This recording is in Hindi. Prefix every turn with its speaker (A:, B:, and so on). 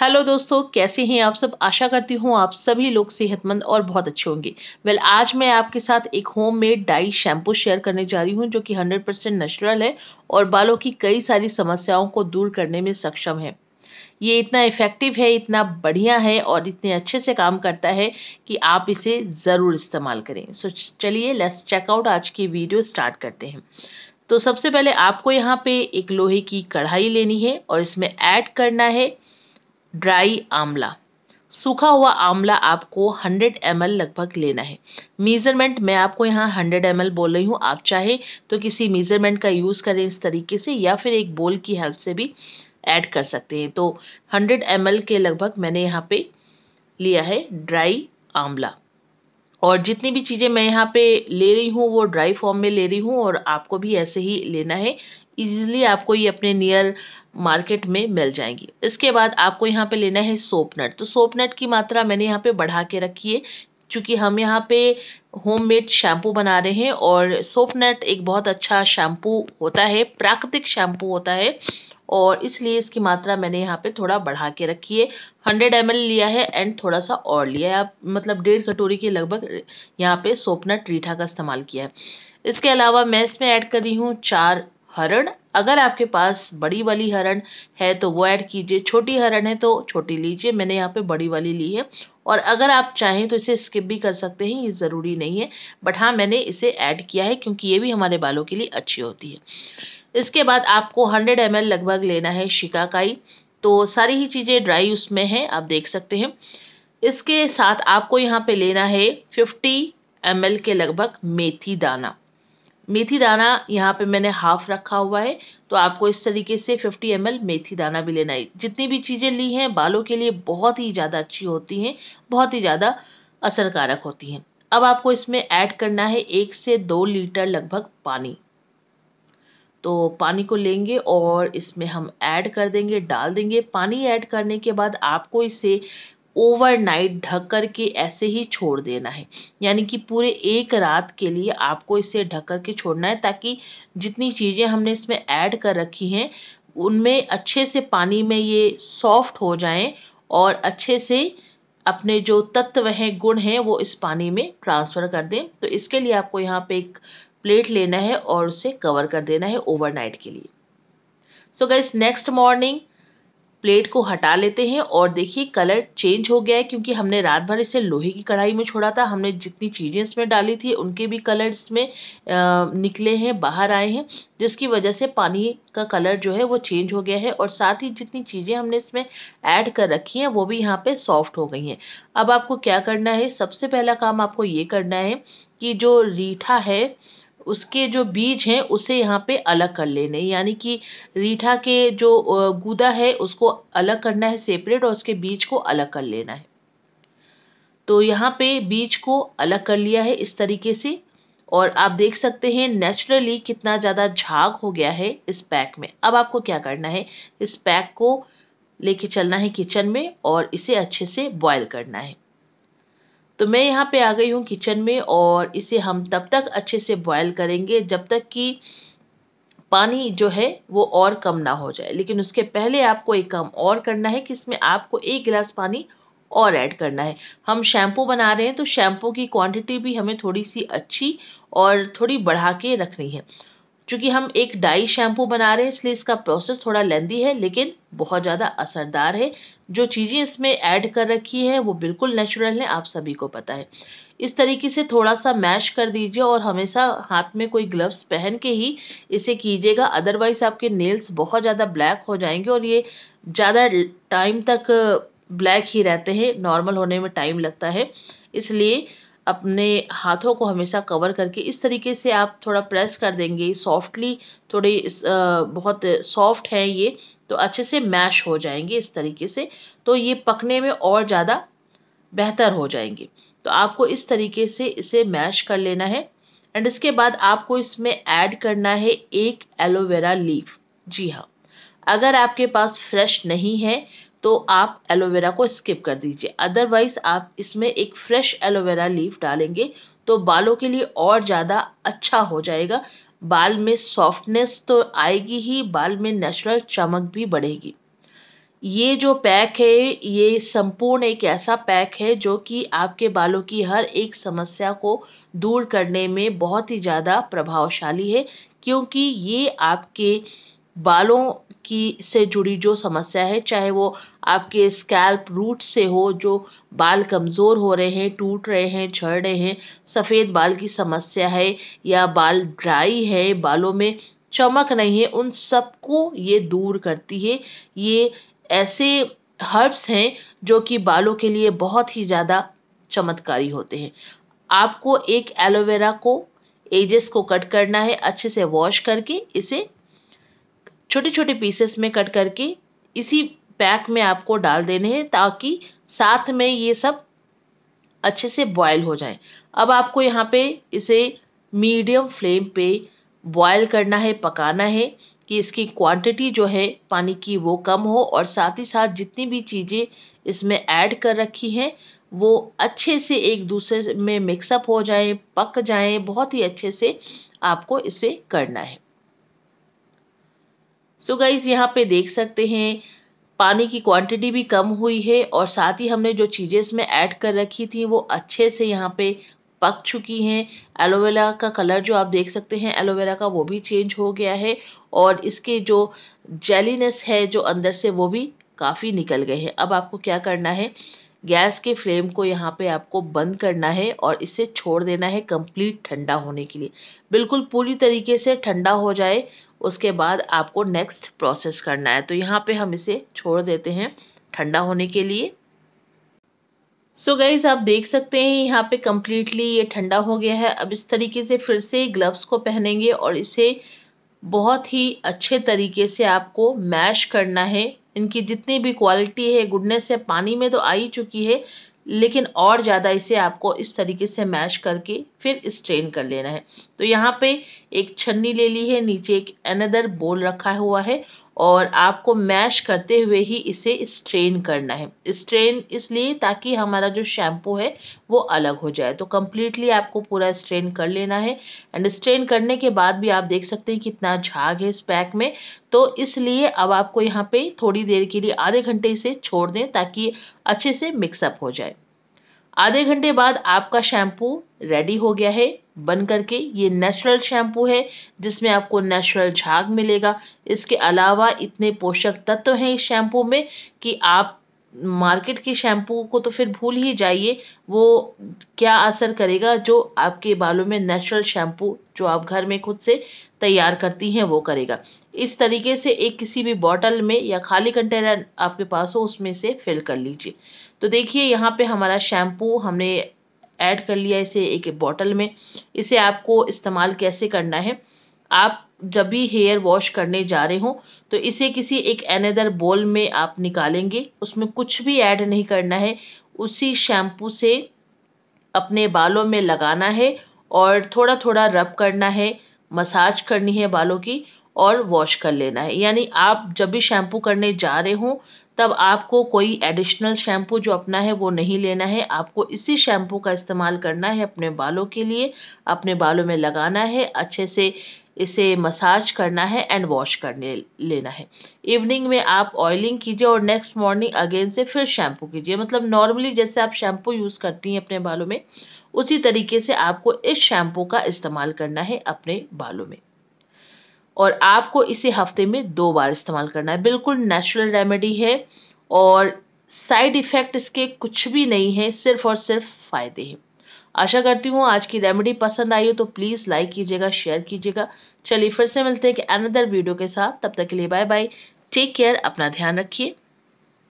A: हेलो दोस्तों कैसे हैं आप सब आशा करती हूँ आप सभी लोग सेहतमंद और बहुत अच्छे होंगे वेल well, आज मैं आपके साथ एक होममेड डाई शैम्पू शेयर करने जा रही हूँ जो कि 100 परसेंट नेचुरल है और बालों की कई सारी समस्याओं को दूर करने में सक्षम है ये इतना इफ़ेक्टिव है इतना बढ़िया है और इतने अच्छे से काम करता है कि आप इसे ज़रूर इस्तेमाल करें सो so, चलिए लेस चेकआउट आज की वीडियो स्टार्ट करते हैं तो सबसे पहले आपको यहाँ पे एक लोहे की कढ़ाई लेनी है और इसमें ऐड करना है ड्राई आंवला सूखा हुआ आंवला आपको 100 एम लगभग लेना है मीज़रमेंट मैं आपको यहाँ 100 एम बोल रही हूँ आप चाहे तो किसी मीज़रमेंट का यूज़ करें इस तरीके से या फिर एक बोल की हेल्प से भी ऐड कर सकते हैं तो 100 एम के लगभग मैंने यहाँ पे लिया है ड्राई आंवला और जितनी भी चीज़ें मैं यहाँ पे ले रही हूँ वो ड्राई फॉर्म में ले रही हूँ और आपको भी ऐसे ही लेना है इजीली आपको ये अपने नियर मार्केट में मिल जाएंगी इसके बाद आपको यहाँ पे लेना है सोप नट तो सोप नट की मात्रा मैंने यहाँ पे बढ़ा के रखी है चूँकि हम यहाँ पे होममेड शैम्पू बना रहे हैं और सोप नट एक बहुत अच्छा शैम्पू होता है प्राकृतिक शैम्पू होता है और इसलिए इसकी मात्रा मैंने यहाँ पे थोड़ा बढ़ा के रखी है हंड्रेड एम लिया है एंड थोड़ा सा और लिया है आप मतलब डेढ़ कटोरी के लगभग यहाँ पे सोपना ट्रीठा का इस्तेमाल किया है इसके अलावा मैं इसमें ऐड करी हूँ चार हरण अगर आपके पास बड़ी वाली हरण है तो वो ऐड कीजिए छोटी हरण है तो छोटी लीजिए मैंने यहाँ पे बड़ी वाली ली है और अगर आप चाहें तो इसे स्किप भी कर सकते हैं ये ज़रूरी नहीं है बट हाँ मैंने इसे ऐड किया है क्योंकि ये भी हमारे बालों के लिए अच्छी होती है इसके बाद आपको 100 एम लगभग लेना है शिकाकाई तो सारी ही चीज़ें ड्राई उसमें हैं आप देख सकते हैं इसके साथ आपको यहाँ पे लेना है 50 एम के लगभग मेथी दाना मेथी दाना यहाँ पे मैंने हाफ रखा हुआ है तो आपको इस तरीके से 50 एम मेथी दाना भी लेना है जितनी भी चीज़ें ली हैं बालों के लिए बहुत ही ज़्यादा अच्छी होती हैं बहुत ही ज़्यादा असरकारक होती हैं अब आपको इसमें ऐड करना है एक से दो लीटर लगभग पानी तो पानी को लेंगे और इसमें हम ऐड कर देंगे डाल देंगे पानी ऐड करने के बाद आपको इसे ओवरनाइट ढक कर के ऐसे ही छोड़ देना है यानी कि पूरे एक रात के लिए आपको इसे ढक कर के छोड़ना है ताकि जितनी चीज़ें हमने इसमें ऐड कर रखी हैं उनमें अच्छे से पानी में ये सॉफ्ट हो जाएं और अच्छे से अपने जो तत्व हैं गुण हैं वो इस पानी में ट्रांसफ़र कर दें तो इसके लिए आपको यहाँ पे एक प्लेट लेना है और उसे कवर कर देना है ओवरनाइट के लिए so gas next morning plate को हटा लेते हैं और देखिए कलर चेंज हो गया है क्योंकि हमने रात भर इसे लोहे की कढ़ाई में छोड़ा था हमने जितनी चीज़ें इसमें डाली थी उनके भी कलर इसमें निकले हैं बाहर आए हैं जिसकी वजह से पानी का कलर जो है वो चेंज हो गया है और साथ ही जितनी चीज़ें हमने इसमें ऐड कर रखी हैं वो भी यहाँ पे सॉफ्ट हो गई हैं अब आपको क्या करना है सबसे पहला काम आपको ये करना है कि जो रीठा है उसके जो बीज हैं उसे यहाँ पे अलग कर लेने यानी कि रीठा के जो गूदा है उसको अलग करना है सेपरेट और उसके बीज को अलग कर लेना है तो यहाँ पे बीज को अलग कर लिया है इस तरीके से और आप देख सकते हैं नेचुरली कितना ज़्यादा झाग हो गया है इस पैक में अब आपको क्या करना है इस पैक को लेके चलना है किचन में और इसे अच्छे से बॉयल करना है तो मैं यहाँ पे आ गई हूँ किचन में और इसे हम तब तक अच्छे से बॉयल करेंगे जब तक कि पानी जो है वो और कम ना हो जाए लेकिन उसके पहले आपको एक काम और करना है कि इसमें आपको एक गिलास पानी और ऐड करना है हम शैम्पू बना रहे हैं तो शैम्पू की क्वांटिटी भी हमें थोड़ी सी अच्छी और थोड़ी बढ़ा के रखनी है चूँकि हम एक डाई शैम्पू बना रहे हैं इसलिए इसका प्रोसेस थोड़ा लेंदी है लेकिन बहुत ज़्यादा असरदार है जो चीज़ें इसमें ऐड कर रखी हैं वो बिल्कुल नेचुरल है आप सभी को पता है इस तरीके से थोड़ा सा मैश कर दीजिए और हमेशा हाथ में कोई ग्लव्स पहन के ही इसे कीजिएगा अदरवाइज आपके नेल्स बहुत ज़्यादा ब्लैक हो जाएंगे और ये ज़्यादा टाइम तक ब्लैक ही रहते हैं नॉर्मल होने में टाइम लगता है इसलिए अपने हाथों को हमेशा कवर करके इस तरीके से आप थोड़ा प्रेस कर देंगे सॉफ्टली थोड़ी बहुत सॉफ्ट हैं ये तो अच्छे से मैश हो जाएंगे इस तरीके से तो ये पकने में और ज़्यादा बेहतर हो जाएंगे तो आपको इस तरीके से इसे मैश कर लेना है एंड इसके बाद आपको इसमें ऐड करना है एक एलोवेरा लीफ जी हाँ अगर आपके पास फ्रेश नहीं है तो आप एलोवेरा को स्किप कर दीजिए अदरवाइज आप इसमें एक फ्रेश एलोवेरा लीफ डालेंगे तो बालों के लिए और ज़्यादा अच्छा हो जाएगा बाल में सॉफ्टनेस तो आएगी ही बाल में नेचुरल चमक भी बढ़ेगी ये जो पैक है ये संपूर्ण एक ऐसा पैक है जो कि आपके बालों की हर एक समस्या को दूर करने में बहुत ही ज़्यादा प्रभावशाली है क्योंकि ये आपके बालों की से जुड़ी जो समस्या है चाहे वो आपके स्कैल्प रूट से हो जो बाल कमज़ोर हो रहे हैं टूट रहे हैं झड़ रहे हैं सफ़ेद बाल की समस्या है या बाल ड्राई है बालों में चमक नहीं है उन सबको ये दूर करती है ये ऐसे हर्ब्स हैं जो कि बालों के लिए बहुत ही ज़्यादा चमत्कारी होते हैं आपको एक एलोवेरा को एजेस को कट करना है अच्छे से वॉश करके इसे छोटे छोटे पीसेस में कट करके इसी पैक में आपको डाल देने हैं ताकि साथ में ये सब अच्छे से बॉयल हो जाए अब आपको यहाँ पे इसे मीडियम फ्लेम पे बॉयल करना है पकाना है कि इसकी क्वांटिटी जो है पानी की वो कम हो और साथ ही साथ जितनी भी चीज़ें इसमें ऐड कर रखी हैं वो अच्छे से एक दूसरे में मिक्सअप हो जाए पक जाए बहुत ही अच्छे से आपको इसे करना है सो गाइज यहाँ पे देख सकते हैं पानी की क्वांटिटी भी कम हुई है और साथ ही हमने जो चीज़ें इसमें ऐड कर रखी थी वो अच्छे से यहाँ पे पक चुकी हैं एलोवेरा का कलर जो आप देख सकते हैं एलोवेरा का वो भी चेंज हो गया है और इसके जो जेलीनेस है जो अंदर से वो भी काफ़ी निकल गए हैं अब आपको क्या करना है गैस के फ्लेम को यहाँ पे आपको बंद करना है और इसे छोड़ देना है कंप्लीट ठंडा होने के लिए बिल्कुल पूरी तरीके से ठंडा हो जाए उसके बाद आपको नेक्स्ट प्रोसेस करना है तो यहाँ पे हम इसे छोड़ देते हैं ठंडा होने के लिए सो so गाइज आप देख सकते हैं यहाँ पे कम्प्लीटली ये ठंडा हो गया है अब इस तरीके से फिर से ग्लव्स को पहनेंगे और इसे बहुत ही अच्छे तरीके से आपको मैश करना है इनकी जितनी भी क्वालिटी है गुडनेस है पानी में तो आ ही चुकी है लेकिन और ज़्यादा इसे आपको इस तरीके से मैश करके फिर स्ट्रेन कर लेना है तो यहाँ पे एक छन्नी ले ली है नीचे एक अनदर बोल रखा हुआ है और आपको मैश करते हुए ही इसे स्ट्रेन करना है स्ट्रेन इसलिए ताकि हमारा जो शैम्पू है वो अलग हो जाए तो कम्प्लीटली आपको पूरा स्ट्रेन कर लेना है एंड स्ट्रेन करने के बाद भी आप देख सकते हैं कितना झाग है इस पैक में तो इसलिए अब आपको यहाँ पे थोड़ी देर के लिए आधे घंटे इसे छोड़ दें ताकि अच्छे से मिक्सअप हो जाए आधे घंटे बाद आपका शैम्पू रेडी हो गया है बन करके ये नेचुरल शैम्पू है जिसमें आपको नेचुरल झाग मिलेगा इसके अलावा इतने पोषक तत्व हैं इस शैम्पू में कि आप मार्केट के शैम्पू को तो फिर भूल ही जाइए वो क्या असर करेगा जो आपके बालों में नेचुरल शैम्पू जो आप घर में खुद से तैयार करती हैं वो करेगा इस तरीके से एक किसी भी बॉटल में या खाली कंटेनर आपके पास हो उसमें से फिल कर लीजिए तो देखिए यहाँ पे हमारा शैम्पू हमने ऐड कर लिया इसे एक बॉटल में इसे आपको इस्तेमाल कैसे करना है आप जब भी हेयर वॉश करने जा रहे हो तो इसे किसी एक एनेदर बोल में आप निकालेंगे उसमें कुछ भी ऐड नहीं करना है उसी शैम्पू से अपने बालों में लगाना है और थोड़ा थोड़ा रब करना है मसाज करनी है बालों की और वॉश कर लेना है यानी आप जब भी शैम्पू करने जा रहे हो तब आपको कोई एडिशनल शैम्पू जो अपना है वो नहीं लेना है आपको इसी शैम्पू का इस्तेमाल करना है अपने बालों के लिए अपने बालों में लगाना है अच्छे से इसे मसाज करना है एंड वॉश करने लेना है इवनिंग में आप ऑयलिंग कीजिए और नेक्स्ट मॉर्निंग अगेन से फिर शैम्पू कीजिए मतलब नॉर्मली जैसे आप शैम्पू यूज़ करती हैं अपने बालों में उसी तरीके से आपको इस शैम्पू का इस्तेमाल करना है अपने बालों में और आपको इसे हफ्ते में दो बार इस्तेमाल करना है बिल्कुल नेचुरल रेमेडी है और साइड इफ़ेक्ट इसके कुछ भी नहीं है सिर्फ और सिर्फ फ़ायदे हैं आशा करती हूँ आज की रेमेडी पसंद आई हो तो प्लीज़ लाइक कीजिएगा शेयर कीजिएगा चलिए फिर से मिलते हैं कि अनदर वीडियो के साथ तब तक के लिए बाय बाय टेक केयर अपना ध्यान रखिए